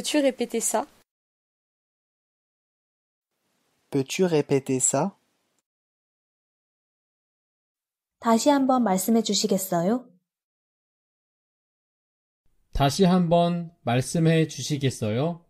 Peux-tu répéter ça Peux-tu répéter ça 다시 한번 말씀해 주시겠어요? 다시 한번 말씀해 주시겠어요?